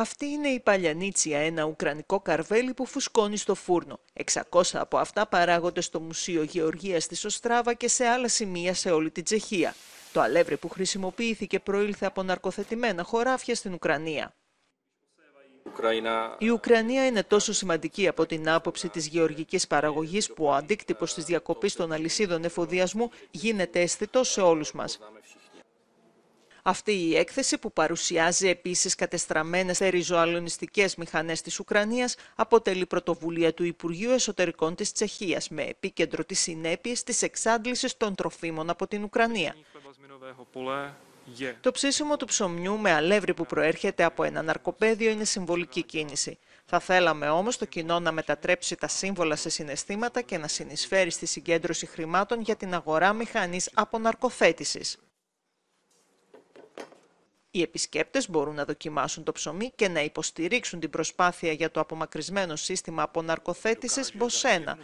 Αυτή είναι η παλιανίτσια, ένα ουκρανικό καρβέλι που φουσκώνει στο φούρνο. 600 από αυτά παράγονται στο Μουσείο Γεωργίας της Οστράβα και σε άλλα σημεία σε όλη την Τσεχία. Το αλεύρι που χρησιμοποιήθηκε προήλθε από ναρκοθετημένα χωράφια στην Ουκρανία. Η Ουκρανία είναι τόσο σημαντική από την άποψη της γεωργικής παραγωγής που ο αντίκτυπος της διακοπής των αλυσίδων εφοδιασμού γίνεται αισθητό σε όλους μας. Αυτή η έκθεση που παρουσιάζει επίσης κατεστραμμένες ριζοαλωνιστικές μηχανές της Ουκρανίας αποτελεί πρωτοβουλία του Υπουργείου Εσωτερικών της Τσεχίας με επίκεντρο τις συνέπειες της εξάντλησης των τροφίμων από την Ουκρανία. Το ψήσιμο του ψωμιού με αλεύρι που προέρχεται από ένα ναρκοπαίδιο είναι συμβολική κίνηση. Θα θέλαμε όμως το κοινό να μετατρέψει τα σύμβολα σε συναισθήματα και να συνεισφέρει στη συγκέντρωση χρημάτων για την αγορά μηχανής αποναρκοθέτηση οι επισκέπτες μπορούν να δοκιμάσουν το ψωμί και να υποστηρίξουν την προσπάθεια για το απομακρυσμένο σύστημα αποναρκοθέτησης Μποσένα.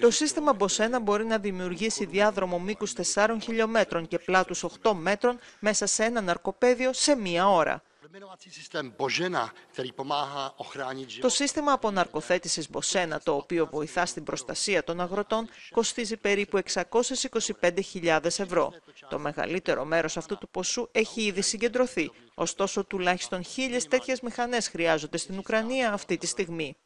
Το σύστημα Μποσένα μπορεί να δημιουργήσει διάδρομο μήκους 4 χιλιόμετρων και πλάτους 8 μέτρων μέσα σε ένα ναρκοπέδιο σε μία ώρα. Το σύστημα αποναρκοθέτησης Μποσένα, το οποίο βοηθά στην προστασία των αγροτών, κοστίζει περίπου 625.000 ευρώ. Το μεγαλύτερο μέρος αυτού του ποσού έχει ήδη συγκεντρωθεί. Ωστόσο, τουλάχιστον χίλιες τέτοιες μηχανές χρειάζονται στην Ουκρανία αυτή τη στιγμή.